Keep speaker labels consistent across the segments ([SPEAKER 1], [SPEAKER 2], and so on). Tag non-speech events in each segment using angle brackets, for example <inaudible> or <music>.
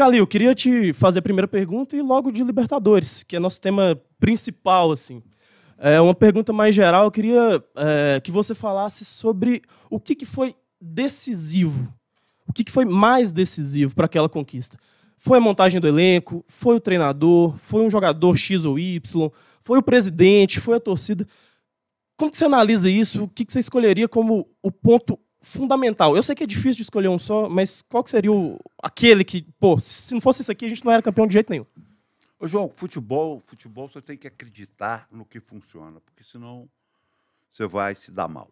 [SPEAKER 1] Calil, queria te fazer a primeira pergunta e logo de Libertadores, que é nosso tema principal, assim. É uma pergunta mais geral, eu queria é, que você falasse sobre o que, que foi decisivo, o que, que foi mais decisivo para aquela conquista. Foi a montagem do elenco, foi o treinador, foi um jogador X ou Y, foi o presidente, foi a torcida. Como que você analisa isso? O que, que você escolheria como o ponto fundamental? Eu sei que é difícil de escolher um só, mas qual que seria o, aquele que, pô, se não fosse isso aqui, a gente não era campeão de jeito nenhum? Ô, João, futebol, futebol você tem que acreditar no que funciona, porque senão você vai se dar mal.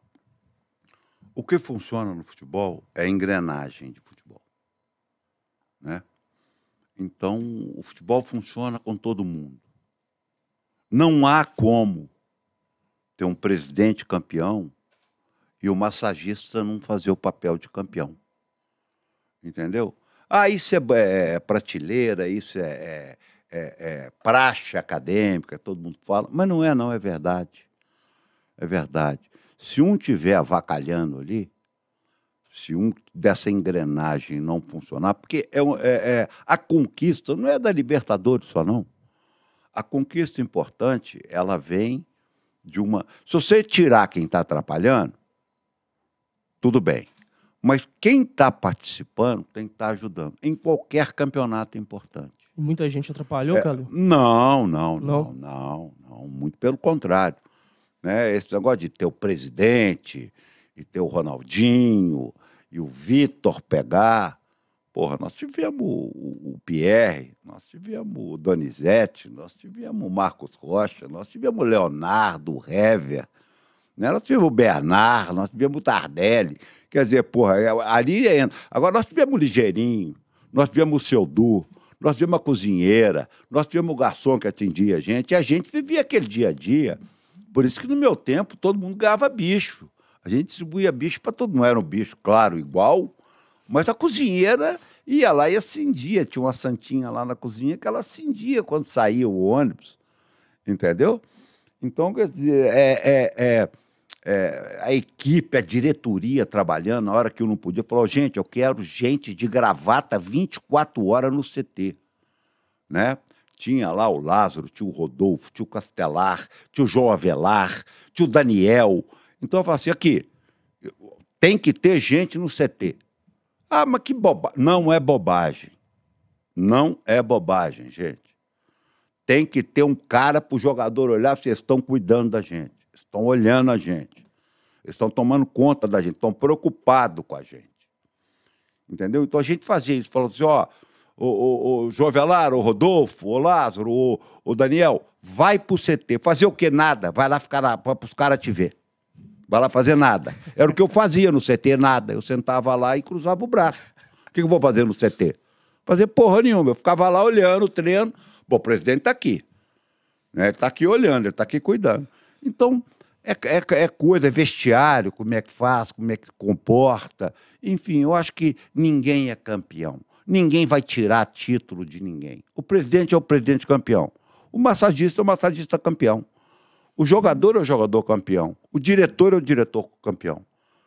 [SPEAKER 1] O que funciona no futebol é a engrenagem de futebol. Né? Então, o futebol funciona com todo mundo. Não há como ter um presidente campeão e o massagista não fazer o papel de campeão. Entendeu? Ah, isso é, é, é prateleira, isso é, é, é, é, praxe acadêmica, todo mundo fala. Mas não é, não, é verdade. É verdade. Se um tiver avacalhando ali, se um dessa engrenagem não funcionar, porque é, é, é a conquista não é da Libertadores só, não. A conquista importante, ela vem de uma. Se você tirar quem está atrapalhando, tudo bem. Mas quem está participando tem que estar tá ajudando em qualquer campeonato importante. Muita gente atrapalhou, é, Não, não, não, não, não, Muito pelo contrário. Né? Esse negócio de ter o presidente e ter o Ronaldinho e o Vitor pegar. Porra, nós tivemos o, o Pierre, nós tivemos o Donizete, nós tivemos o Marcos Rocha, nós tivemos o Leonardo, o Hever. Né? Nós tivemos o Bernard, nós tivemos o Tardelli. Quer dizer, porra, é, ali é entra. Agora, nós tivemos o Ligeirinho, nós tivemos o Seu Du, nós tivemos a cozinheira, nós tivemos o garçom que atendia a gente, e a gente vivia aquele dia a dia. Por isso que no meu tempo todo mundo ganhava bicho. A gente distribuía bicho para todo mundo. Não era um bicho, claro, igual, mas a cozinheira ia lá e acendia. Tinha uma santinha lá na cozinha que ela acendia quando saía o ônibus. Entendeu? Então, quer dizer, é, é, é é, a equipe, a diretoria trabalhando, na hora que eu não podia, falou: gente, eu quero gente de gravata 24 horas no CT. Né? Tinha lá o Lázaro, tinha o Rodolfo, tinha o Castelar, tinha o João Avelar, tinha o Daniel. Então eu falei assim: aqui, tem que ter gente no CT. Ah, mas que bobagem. Não é bobagem. Não é bobagem, gente. Tem que ter um cara para o jogador olhar se estão cuidando da gente estão olhando a gente, eles estão tomando conta da gente, estão preocupados com a gente. Entendeu? Então a gente fazia isso, falou assim: ó, o, o, o Jovelar, o Rodolfo, o Lázaro, o, o Daniel, vai pro CT. Fazer o que? Nada. Vai lá ficar para os caras te ver. Vai lá fazer nada. Era o que eu fazia no CT, nada. Eu sentava lá e cruzava o braço. O que eu vou fazer no CT? Fazer porra nenhuma. Eu ficava lá olhando o treino. Bom, o presidente está aqui. Né? Ele está aqui olhando, ele está aqui cuidando. Então, é, é, é, coisa, é vestiário, como é que faz, como é que comporta. Enfim, eu acho que ninguém é campeão. Ninguém vai tirar título de ninguém. O presidente é o presidente campeão. O massagista é o massagista campeão. O jogador é o jogador campeão. O diretor é o diretor campeão.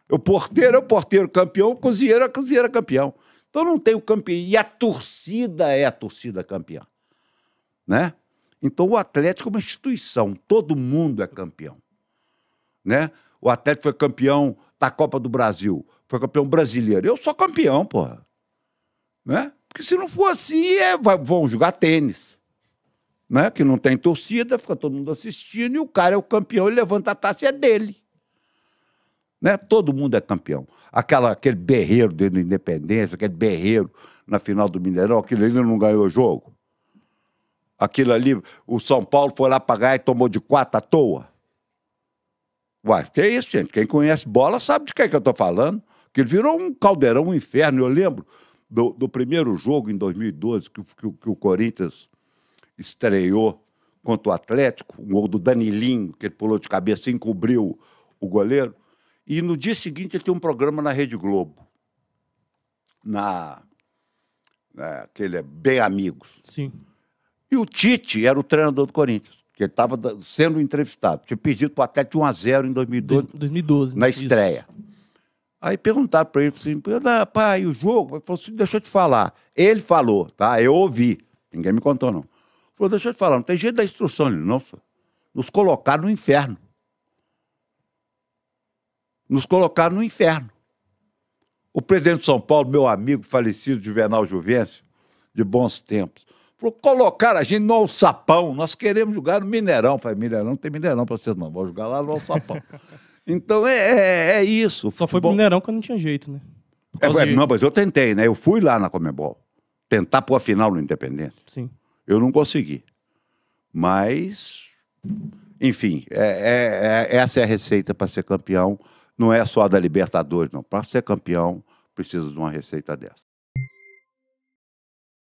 [SPEAKER 1] O porteiro é o porteiro campeão. O cozinheiro é o cozinheiro campeão. Então não tem o campeão. E a torcida é a torcida campeã. Né? Então o Atlético é uma instituição. Todo mundo é campeão né? O Atlético foi campeão da Copa do Brasil, foi campeão brasileiro. Eu sou campeão, porra. Né? Porque se não for assim, é, vão jogar tênis. Né? Que não tem torcida, fica todo mundo assistindo, e o cara é o campeão ele levanta a taça e é dele. Né? Todo mundo é campeão. Aquela, aquele berreiro dentro da Independência, aquele berreiro na final do Mineirão, aquilo ali não ganhou o jogo. Aquilo ali, o São Paulo foi lá pagar e tomou de quatro à toa. Uai, que é isso, gente? Quem conhece bola sabe de quem que eu estou falando. Que ele virou um caldeirão, um inferno. Eu lembro do, do primeiro jogo em 2012 que, que, que, o Corinthians estreou contra o Atlético, um gol do Danilinho, que ele pulou de cabeça e encobriu o goleiro. E no dia seguinte ele tem um programa na Rede Globo. Na, aquele é, que ele é bem amigos. Sim. E o Tite era o treinador do Corinthians que ele estava sendo entrevistado. Tinha pedido para o Atlético 1 a 0 em 2012. 2012 na isso. estreia. Aí perguntaram para ele assim, pai, o jogo? Ele falou assim, deixa eu te falar. Ele falou, tá? Eu ouvi. Ninguém me contou, não. Ele falou, deixa eu te falar, não tem jeito da instrução. Ele, não, senhor. Nos colocaram no inferno. Nos colocaram no inferno. O presidente de São Paulo, meu amigo falecido, Juvenal Juvencio, de bons tempos, colocar a gente no alçapão. Nós queremos jogar no Mineirão. Falei, Mineirão não tem Mineirão para vocês, não. Vou jogar lá no alçapão. <laughs> então é, é, é isso. Só foi pro Mineirão quando não tinha jeito, né? É, de... Não, mas eu tentei, né? Eu fui lá na comebol tentar pôr a final no Independente. Sim. Eu não consegui. Mas, enfim, é, é, é essa é a receita para ser campeão. Não é só a da Libertadores, não. Para ser campeão, precisa de uma receita dessa.